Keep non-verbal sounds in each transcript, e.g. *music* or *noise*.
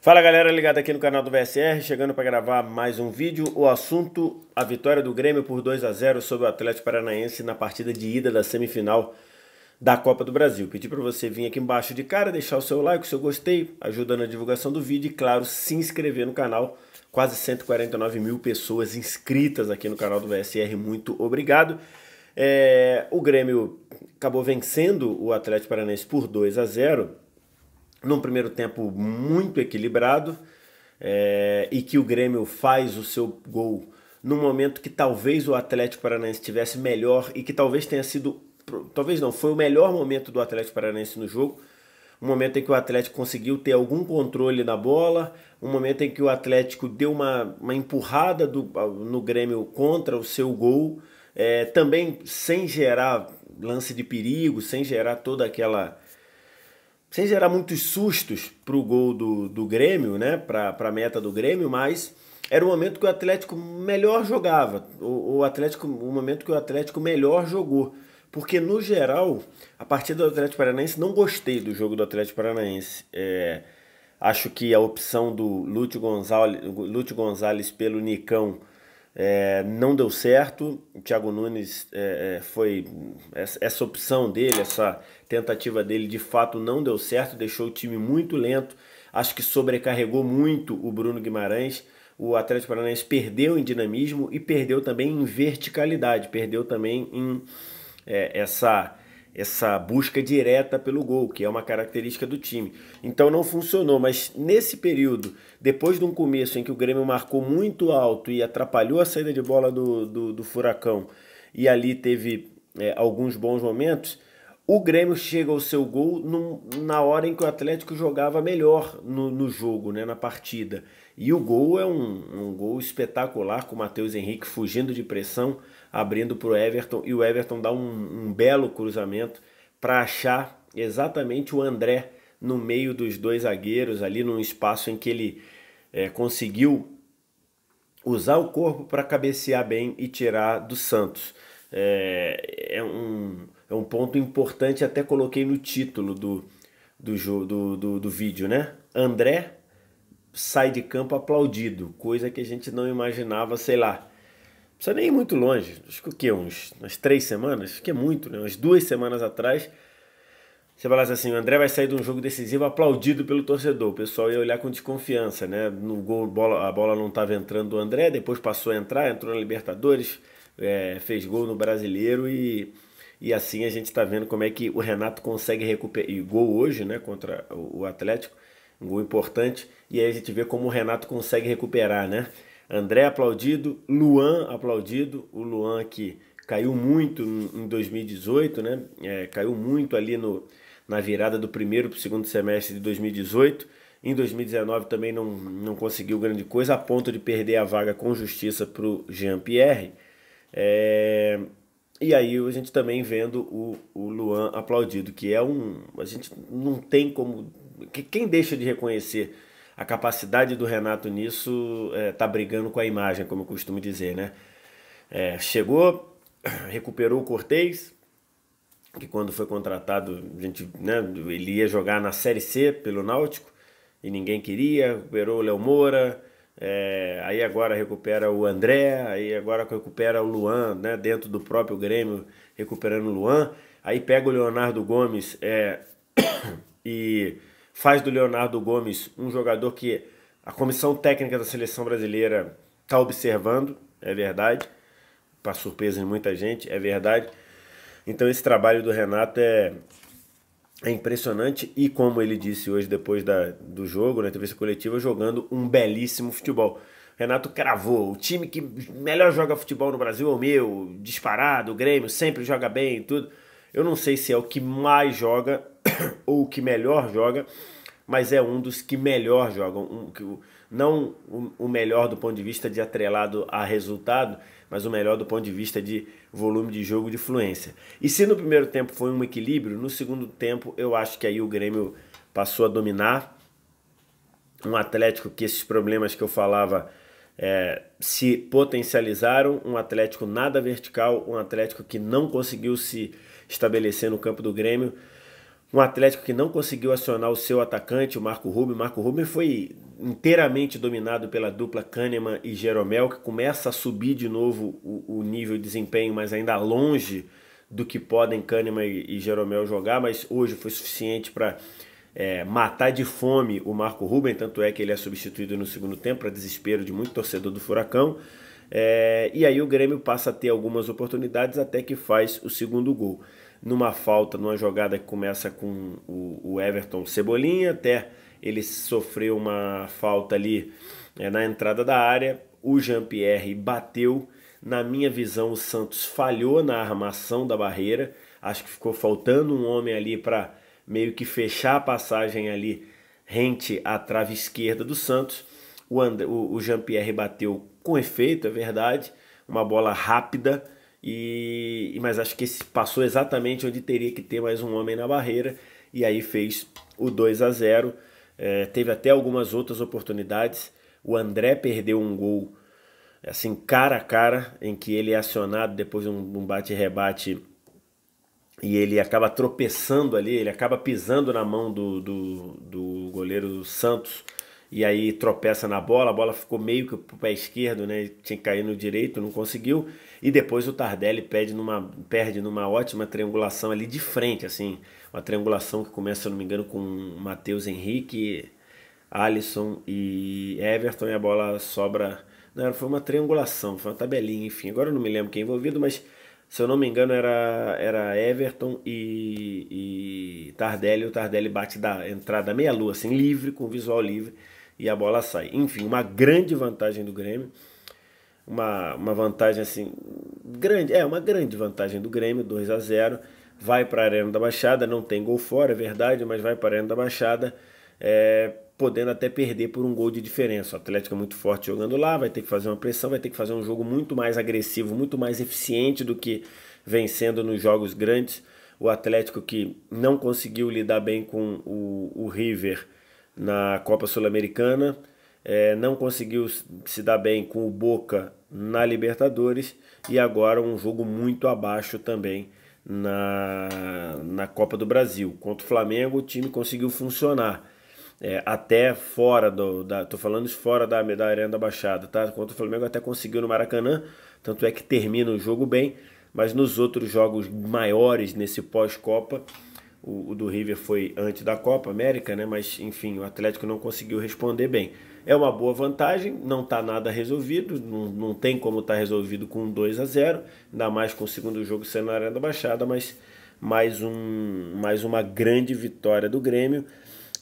Fala galera ligada aqui no canal do VSR, chegando para gravar mais um vídeo. O assunto, a vitória do Grêmio por 2 a 0 sobre o Atlético Paranaense na partida de ida da semifinal da Copa do Brasil. Pedi para você vir aqui embaixo de cara, deixar o seu like, o seu gostei, ajudando a divulgação do vídeo e claro, se inscrever no canal. Quase 149 mil pessoas inscritas aqui no canal do VSR, muito obrigado. É, o Grêmio acabou vencendo o Atlético Paranaense por 2 a 0 num primeiro tempo muito equilibrado é, e que o Grêmio faz o seu gol no momento que talvez o Atlético Paranaense tivesse melhor e que talvez tenha sido talvez não foi o melhor momento do Atlético Paranaense no jogo um momento em que o Atlético conseguiu ter algum controle na bola, um momento em que o Atlético deu uma, uma empurrada do, no Grêmio contra o seu gol, é, também sem gerar lance de perigo, sem gerar toda aquela sem gerar muitos sustos para o gol do, do Grêmio, né? para a meta do Grêmio, mas era o momento que o Atlético melhor jogava, o, o, Atlético, o momento que o Atlético melhor jogou. Porque, no geral, a partida do Atlético Paranaense, não gostei do jogo do Atlético Paranaense. É, acho que a opção do Lúcio Gonzalez, Lúcio Gonzalez pelo Nicão é, não deu certo. O Thiago Nunes é, é foi. É, essa opção dele, essa tentativa dele de fato não deu certo, deixou o time muito lento. Acho que sobrecarregou muito o Bruno Guimarães. O Atlético Paranaense perdeu em dinamismo e perdeu também em verticalidade, perdeu também em é, essa essa busca direta pelo gol, que é uma característica do time. Então não funcionou, mas nesse período, depois de um começo em que o Grêmio marcou muito alto e atrapalhou a saída de bola do, do, do Furacão, e ali teve é, alguns bons momentos, o Grêmio chega ao seu gol na hora em que o Atlético jogava melhor no, no jogo, né, na partida. E o gol é um, um gol espetacular, com o Matheus Henrique fugindo de pressão, abrindo para o Everton, e o Everton dá um, um belo cruzamento para achar exatamente o André no meio dos dois zagueiros, ali num espaço em que ele é, conseguiu usar o corpo para cabecear bem e tirar do Santos. é, é um é um ponto importante, até coloquei no título do, do, do, do, do vídeo, né? André sai de campo aplaudido, coisa que a gente não imaginava, sei lá. precisa nem ir muito longe, acho que o quê? Uns, umas três semanas? Acho que é muito, né? Umas duas semanas atrás, você falasse assim, o André vai sair de um jogo decisivo aplaudido pelo torcedor. O pessoal ia olhar com desconfiança, né? No gol bola, a bola não estava entrando do André, depois passou a entrar, entrou na Libertadores, é, fez gol no Brasileiro e e assim a gente está vendo como é que o Renato consegue recuperar. E gol hoje, né? Contra o Atlético. Um gol importante. E aí a gente vê como o Renato consegue recuperar, né? André aplaudido, Luan aplaudido. O Luan que caiu muito em 2018, né? É, caiu muito ali no, na virada do primeiro para o segundo semestre de 2018. Em 2019 também não, não conseguiu grande coisa, a ponto de perder a vaga com justiça para o Jean-Pierre. É, e aí a gente também vendo o, o Luan aplaudido, que é um. A gente não tem como. Quem deixa de reconhecer a capacidade do Renato nisso é, tá brigando com a imagem, como eu costumo dizer, né? É, chegou, *clears throat* recuperou o Cortez, que quando foi contratado, a gente, né, ele ia jogar na Série C pelo Náutico e ninguém queria, recuperou o Léo Moura é, aí agora recupera o André, aí agora recupera o Luan, né? Dentro do próprio Grêmio, recuperando o Luan. Aí pega o Leonardo Gomes é, *coughs* e faz do Leonardo Gomes um jogador que a comissão técnica da seleção brasileira está observando, é verdade. Para surpresa de muita gente, é verdade. Então esse trabalho do Renato é é impressionante e como ele disse hoje depois da, do jogo, na entrevista coletiva, jogando um belíssimo futebol. Renato cravou, o time que melhor joga futebol no Brasil é o meu, disparado, o Grêmio sempre joga bem e tudo. Eu não sei se é o que mais joga *coughs* ou o que melhor joga, mas é um dos que melhor jogam. Um, que, não o, o melhor do ponto de vista de atrelado a resultado, mas o melhor do ponto de vista de volume de jogo de fluência. E se no primeiro tempo foi um equilíbrio, no segundo tempo eu acho que aí o Grêmio passou a dominar. Um Atlético que esses problemas que eu falava é, se potencializaram, um Atlético nada vertical, um Atlético que não conseguiu se estabelecer no campo do Grêmio um Atlético que não conseguiu acionar o seu atacante, o Marco Rubem. Marco Rubem foi inteiramente dominado pela dupla Kahneman e Jeromel, que começa a subir de novo o, o nível de desempenho, mas ainda longe do que podem Kahneman e, e Jeromel jogar, mas hoje foi suficiente para é, matar de fome o Marco Rubem, tanto é que ele é substituído no segundo tempo, para desespero de muito torcedor do Furacão. É, e aí o Grêmio passa a ter algumas oportunidades até que faz o segundo gol. Numa falta, numa jogada que começa com o, o Everton Cebolinha, até ele sofreu uma falta ali é, na entrada da área. O Jean-Pierre bateu. Na minha visão, o Santos falhou na armação da barreira. Acho que ficou faltando um homem ali para meio que fechar a passagem ali rente à trave esquerda do Santos o, André, o, o Jean-Pierre bateu com efeito, é verdade, uma bola rápida, e mas acho que esse passou exatamente onde teria que ter mais um homem na barreira, e aí fez o 2 a 0 é, Teve até algumas outras oportunidades. O André perdeu um gol assim cara a cara, em que ele é acionado depois de um, bate-rebate e ele acaba tropeçando ali, ele acaba pisando na mão do, do, do goleiro Santos e aí tropeça na bola, a bola ficou meio que pro pé esquerdo, né? Tinha que cair no direito, não conseguiu. E depois o Tardelli perde numa, perde numa ótima triangulação ali de frente, assim. Uma triangulação que começa, se não me engano, com Matheus Henrique, Alisson e Everton, e a bola sobra. Não, foi uma triangulação, foi uma tabelinha, enfim. Agora eu não me lembro quem é envolvido, mas se eu não me engano, era, era Everton e, e Tardelli. O Tardelli bate da entrada meia-lua, assim, livre, com visual livre e a bola sai. Enfim, uma grande vantagem do Grêmio. Uma, uma vantagem assim, grande, é uma grande vantagem do Grêmio, 2 a 0 vai para a Arena da Baixada, não tem gol fora, é verdade, mas vai para a Arena da Baixada, é, podendo até perder por um gol de diferença. O Atlético é muito forte jogando lá, vai ter que fazer uma pressão, vai ter que fazer um jogo muito mais agressivo, muito mais eficiente do que vencendo nos jogos grandes. O Atlético que não conseguiu lidar bem com o, o River na Copa Sul-Americana, é, não conseguiu se dar bem com o Boca na Libertadores e agora um jogo muito abaixo também na, na Copa do Brasil. Contra o Flamengo, o time conseguiu funcionar. É, até fora do. Da, tô falando fora da, da Arena da Baixada, tá? Contra o Flamengo até conseguiu no Maracanã, tanto é que termina o jogo bem, mas nos outros jogos maiores nesse pós-Copa o, o, do River foi antes da Copa América, né? Mas enfim, o Atlético não conseguiu responder bem. É uma boa vantagem, não está nada resolvido, não, não tem como estar tá resolvido com 2 a 0 ainda mais com o segundo jogo sendo na Arena da Baixada, mas mais, um, mais uma grande vitória do Grêmio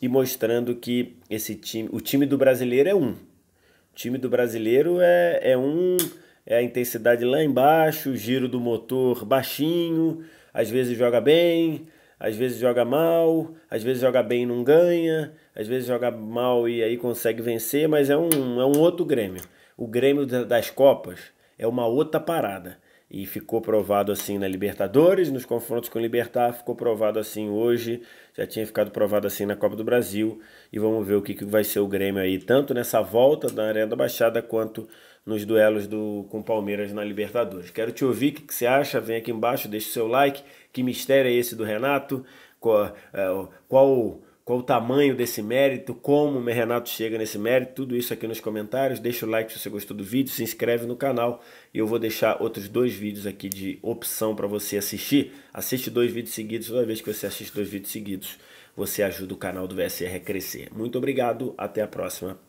e mostrando que esse time, o time do brasileiro é um. O time do brasileiro é, é um, é a intensidade lá embaixo, o giro do motor baixinho, às vezes joga bem, às vezes joga mal, às vezes joga bem e não ganha, às vezes joga mal e aí consegue vencer, mas é um, é um outro Grêmio. O Grêmio das Copas é uma outra parada. E ficou provado assim na Libertadores, nos confrontos com o Libertar, ficou provado assim hoje, já tinha ficado provado assim na Copa do Brasil. E vamos ver o que, que vai ser o Grêmio aí, tanto nessa volta da Arena da Baixada quanto nos duelos do, com Palmeiras na Libertadores. Quero te ouvir, o que, que você acha? Vem aqui embaixo, deixa o seu like. Que mistério é esse do Renato? Qual, é, qual, qual o tamanho desse mérito? Como o Renato chega nesse mérito? Tudo isso aqui nos comentários. Deixa o like se você gostou do vídeo, se inscreve no canal. E eu vou deixar outros dois vídeos aqui de opção para você assistir. Assiste dois vídeos seguidos. Toda vez que você assiste dois vídeos seguidos, você ajuda o canal do VSR a crescer. Muito obrigado, até a próxima.